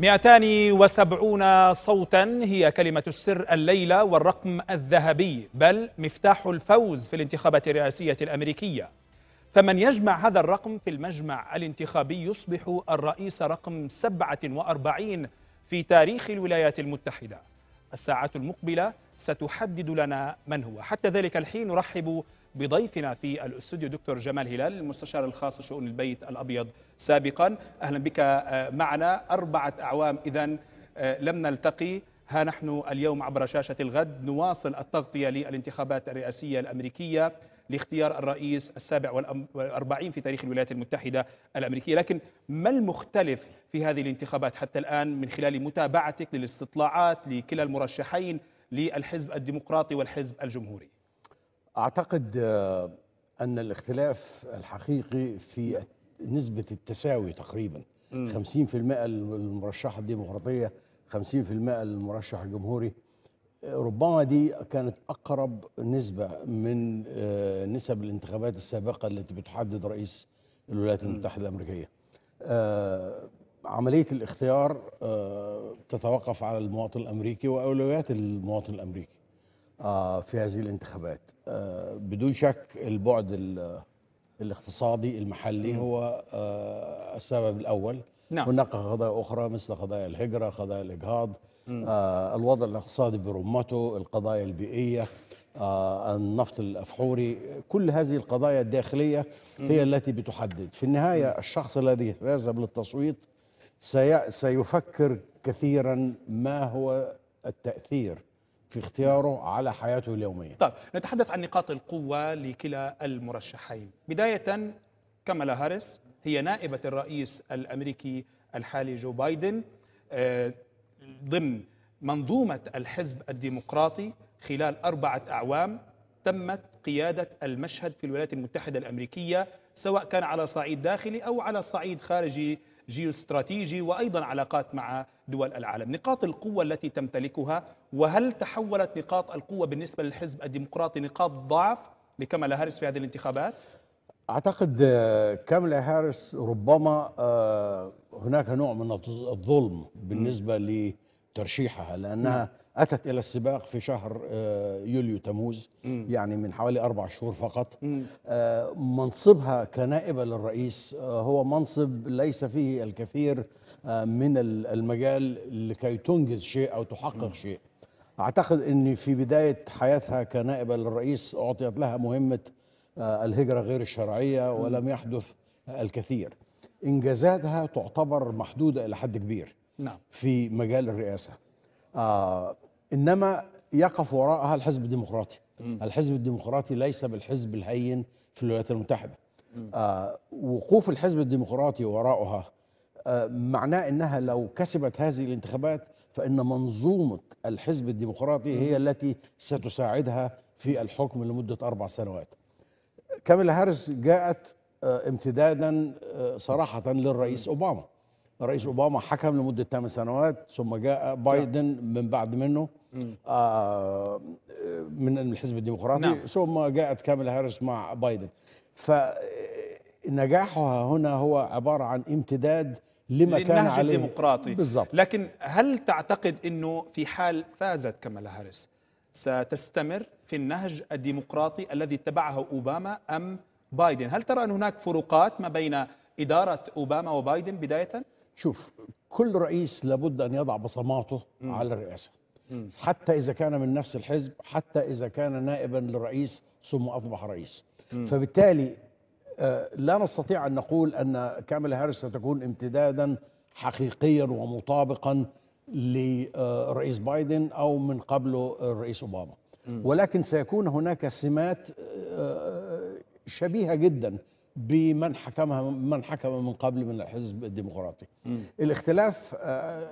270 صوتا هي كلمة السر الليلة والرقم الذهبي بل مفتاح الفوز في الانتخابات الرئاسية الأمريكية فمن يجمع هذا الرقم في المجمع الانتخابي يصبح الرئيس رقم 47 في تاريخ الولايات المتحدة الساعات المقبلة ستحدد لنا من هو حتى ذلك الحين نرحب بضيفنا في الاستوديو دكتور جمال هلال المستشار الخاص شؤون البيت الأبيض سابقا أهلا بك آه، معنا أربعة أعوام إذا آه، لم نلتقي ها نحن اليوم عبر شاشة الغد نواصل التغطية للانتخابات الرئاسية الأمريكية لاختيار الرئيس السابع والأربعين في تاريخ الولايات المتحدة الأمريكية لكن ما المختلف في هذه الانتخابات حتى الآن من خلال متابعتك للاستطلاعات لكلا المرشحين للحزب الديمقراطي والحزب الجمهوري أعتقد آه، أن الاختلاف الحقيقي في نسبة التساوي تقريبا م. 50% المرشحة الديمقراطية 50% المرشح الجمهوري ربما دي كانت أقرب نسبة من آه، نسب الانتخابات السابقة التي بتحدد رئيس الولايات المتحدة الأمريكية آه، عملية الاختيار آه، تتوقف على المواطن الأمريكي وأولويات المواطن الأمريكي في هذه الانتخابات بدون شك البعد الاقتصادي المحلي هو السبب الأول نعم. هناك قضايا أخرى مثل قضايا الهجرة قضايا الإجهاض آه، الوضع الاقتصادي برمته القضايا البيئية آه، النفط الأفحوري كل هذه القضايا الداخلية هي التي بتحدد في النهاية الشخص الذي يذهب للتصويت سيفكر كثيرا ما هو التأثير في اختياره على حياته اليومية طيب نتحدث عن نقاط القوة لكلا المرشحين بداية كاملا هاريس هي نائبة الرئيس الأمريكي الحالي جو بايدن آه، ضمن منظومة الحزب الديمقراطي خلال أربعة أعوام تمت قيادة المشهد في الولايات المتحدة الأمريكية سواء كان على صعيد داخلي أو على صعيد خارجي جيوستراتيجي وأيضا علاقات مع دول العالم نقاط القوة التي تمتلكها وهل تحولت نقاط القوة بالنسبة للحزب الديمقراطي نقاط ضعف لكمال هاريس في هذه الانتخابات اعتقد آه، كاملا هاريس ربما آه، هناك نوع من الظلم بالنسبه لترشيحها لانها اتت الى السباق في شهر آه، يوليو تموز يعني من حوالي اربع شهور فقط منصبها كنائبه للرئيس هو منصب ليس فيه الكثير من المجال لكي تنجز شيء او تحقق شيء اعتقد ان في بدايه حياتها كنائبه للرئيس اعطيت لها مهمه آه، الهجرة غير الشرعية ولم يحدث الكثير إنجازاتها تعتبر محدودة إلى حد كبير نعم. في مجال الرئاسة آه، إنما يقف وراءها الحزب الديمقراطي الحزب الديمقراطي ليس بالحزب الهين في الولايات المتحدة آه، وقوف الحزب الديمقراطي وراءها معناه أنها لو كسبت هذه الانتخابات فإن منظومة الحزب الديمقراطي هي التي ستساعدها في الحكم لمدة أربع سنوات كاميلا هاريس جاءت آه، امتدادا آه، صراحه للرئيس اوباما الرئيس اوباما حكم لمده 8 سنوات ثم جاء بايدن من بعد منه آه، من الحزب الديمقراطي نعم. ثم جاءت كاميلا هاريس مع بايدن فنجاحها هنا هو عباره عن امتداد لما كان عليه الديمقراطي بالضبط لكن هل تعتقد انه في حال فازت كاميلا هاريس ستستمر في النهج الديمقراطي الذي اتبعه أوباما أم بايدن هل ترى أن هناك فروقات ما بين إدارة أوباما وبايدن بداية؟ شوف كل رئيس لابد أن يضع بصماته م. على الرئاسة م. حتى إذا كان من نفس الحزب حتى إذا كان نائبا لرئيس ثم أصبح رئيس م. فبالتالي آه، لا نستطيع أن نقول أن كامل هاريس ستكون امتدادا حقيقيا ومطابقا لرئيس بايدن او من قبله الرئيس اوباما ولكن سيكون هناك سمات آه، شبيهه جدا بمن حكمها من حكم من قبل من الحزب الديمقراطي الاختلاف آه،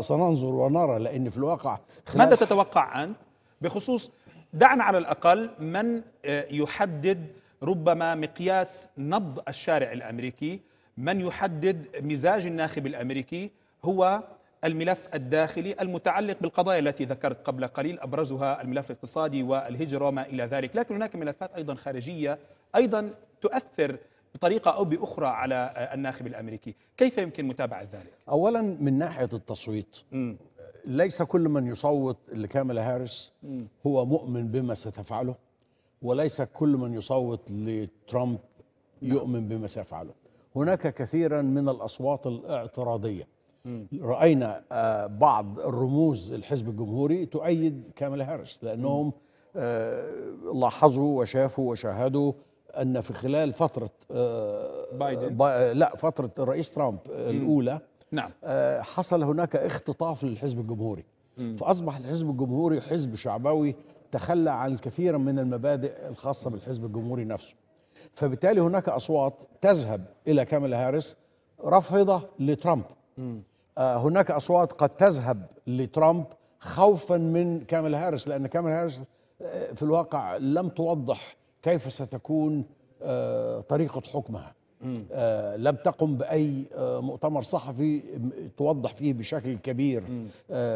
سننظر ونرى لان في الواقع ماذا تتوقع انت بخصوص دعنا على الاقل من آه، يحدد ربما مقياس نبض الشارع الامريكي من يحدد مزاج الناخب الامريكي هو الملف الداخلي المتعلق بالقضايا التي ذكرت قبل قليل ابرزها الملف الاقتصادي والهجره وما الى ذلك، لكن هناك ملفات ايضا خارجيه ايضا تؤثر بطريقه او باخرى على الناخب الامريكي، كيف يمكن متابعه ذلك؟ اولا من ناحيه التصويت م. ليس كل من يصوت لكاملا هاريس هو مؤمن بما ستفعله وليس كل من يصوت لترامب يؤمن بما سيفعله هناك كثيرا من الأصوات الاعتراضية راينا آه، بعض الرموز الحزب الجمهوري تؤيد كامل هارس لانهم آه، لاحظوا وشافوا وشاهدوا ان في خلال فتره آه، بايدن با لا فتره الرئيس ترامب الاولى نعم حصل هناك اختطاف للحزب الجمهوري فاصبح الحزب الجمهوري حزب شعبوي تخلى عن الكثير من المبادئ الخاصه بالحزب الجمهوري نفسه فبالتالي هناك اصوات تذهب الى كامل هارس رافضه لترامب آه، هناك اصوات قد تذهب لترامب خوفا من كامل هارس لان كامل هارس آه، في الواقع لم توضح كيف ستكون آه، طريقه حكمها لم تقم باي مؤتمر صحفي توضح فيه بشكل كبير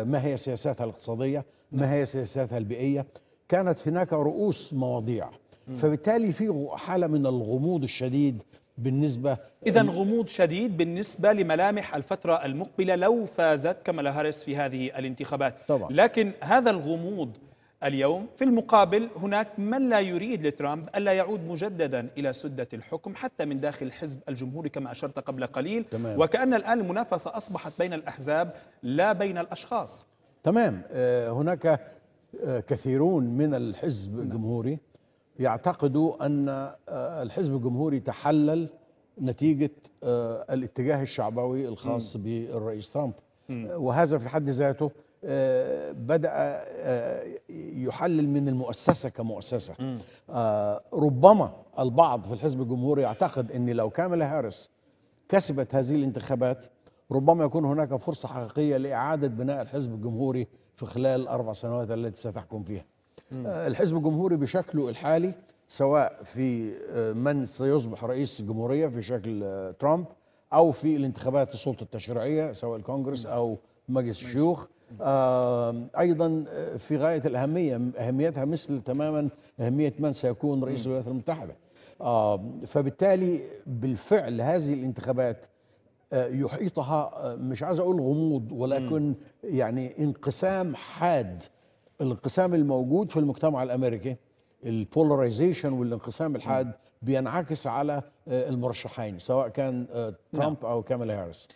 ما هي سياساتها الاقتصاديه ما نعم. هي سياساتها البيئيه كانت هناك رؤوس مواضيع فبالتالي في حاله من الغموض الشديد بالنسبة إذا غموض شديد بالنسبة لملامح الفترة المقبلة لو فازت كمالا هاريس في هذه الانتخابات طبعا. لكن هذا الغموض اليوم في المقابل هناك من لا يريد لترامب ألا يعود مجددا إلى سدة الحكم حتى من داخل الحزب الجمهوري كما أشرت قبل قليل تمام. وكأن الآن المنافسة أصبحت بين الأحزاب لا بين الأشخاص تمام آه، هناك آه، كثيرون من الحزب الجمهوري يعتقدوا أن آه، الحزب الجمهوري تحلل نتيجة آه، الاتجاه الشعبوي الخاص م. بالرئيس ترامب م. آه، وهذا في حد ذاته بدأ يحلل من المؤسسة كمؤسسة م. ربما البعض في الحزب الجمهوري يعتقد أن لو كاملا هارس كسبت هذه الانتخابات ربما يكون هناك فرصة حقيقية لإعادة بناء الحزب الجمهوري في خلال الأربع سنوات التي ستحكم فيها آه، الحزب الجمهوري بشكله الحالي سواء في آه، من سيصبح رئيس الجمهوريه في شكل آه، ترامب او في الانتخابات السلطه التشريعيه سواء الكونجرس او مجلس الشيوخ ايضا في غايه الاهميه اهميتها مثل تماما اهميه من سيكون رئيس الولايات المتحده فبالتالي بالفعل هذه الانتخابات يحيطها مش عايز اقول غموض ولكن يعني انقسام حاد الانقسام الموجود في المجتمع الامريكي البولاريزيشن والانقسام الحاد بينعكس على آه، المرشحين سواء كان آه، ترامب نعم. او كاميلا هاريس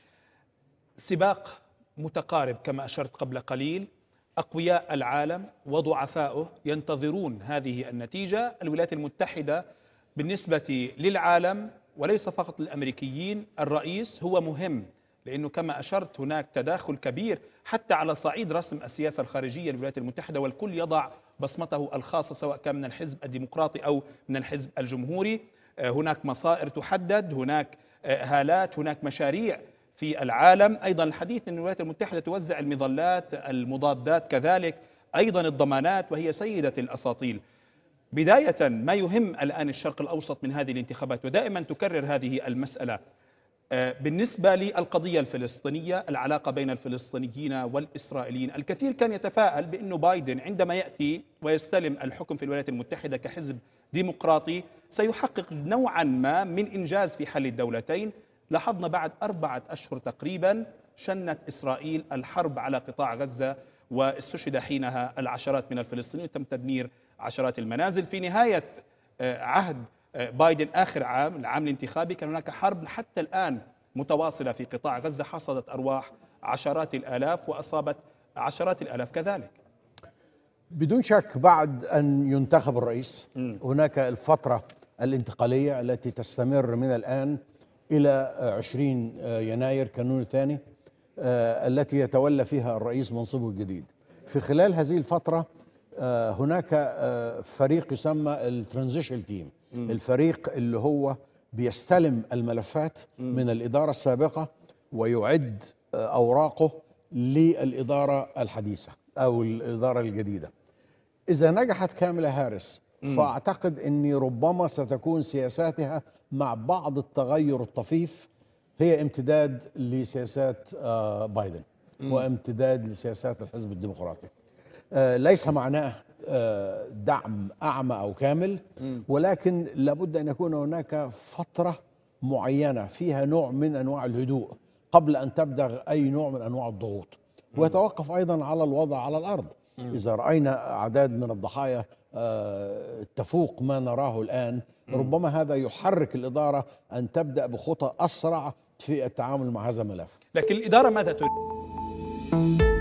سباق متقارب كما اشرت قبل قليل اقوياء العالم وضعفاؤه ينتظرون هذه النتيجه الولايات المتحده بالنسبه للعالم وليس فقط للامريكيين الرئيس هو مهم لأنه كما أشرت هناك تداخل كبير حتى على صعيد رسم السياسة الخارجية للولايات المتحدة والكل يضع بصمته الخاصة سواء كان من الحزب الديمقراطي أو من الحزب الجمهوري آه، هناك مصائر تحدد هناك هالات آه، هناك مشاريع في العالم أيضا الحديث أن الولايات المتحدة توزع المظلات المضادات كذلك أيضا الضمانات وهي سيدة الأساطيل بداية ما يهم الآن الشرق الأوسط من هذه الانتخابات ودائما تكرر هذه المسألة آه، بالنسبة للقضية الفلسطينية العلاقة بين الفلسطينيين والإسرائيليين الكثير كان يتفاءل بأنه بايدن عندما يأتي ويستلم الحكم في الولايات المتحدة كحزب ديمقراطي سيحقق نوعا ما من إنجاز في حل الدولتين لاحظنا بعد أربعة أشهر تقريبا شنت إسرائيل الحرب على قطاع غزة واستشهد حينها العشرات من الفلسطينيين تم تدمير عشرات المنازل في نهاية آه، عهد آه، بايدن آخر عام العام الانتخابي كان هناك حرب حتى الآن متواصلة في قطاع غزة حصدت أرواح عشرات الآلاف وأصابت عشرات الآلاف كذلك بدون شك بعد أن ينتخب الرئيس هناك الفترة الانتقالية التي تستمر من الآن إلى 20 آه، يناير كانون الثاني آه، التي يتولى فيها الرئيس منصبه الجديد في خلال هذه الفترة آه، هناك فريق يسمى الترانزيشن تيم الفريق اللي هو بيستلم الملفات من الإدارة السابقة ويعد آه، أوراقه للإدارة الحديثة أو الإدارة الجديدة إذا نجحت كاملة هارس فأعتقد أني ربما ستكون سياساتها مع بعض التغير الطفيف هي امتداد لسياسات آه، بايدن وامتداد لسياسات الحزب الديمقراطي آه، ليس معناه آه، دعم أعمى أو كامل ولكن لابد أن يكون هناك فترة معينة فيها نوع من أنواع الهدوء قبل أن تبدأ أي نوع من أنواع الضغوط ويتوقف أيضا على الوضع على الأرض إذا رأينا أعداد من الضحايا آه، تفوق ما نراه الآن ربما هذا يحرك الإدارة أن تبدأ بخطى أسرع في التعامل مع هذا الملف لكن الإدارة ماذا تريد؟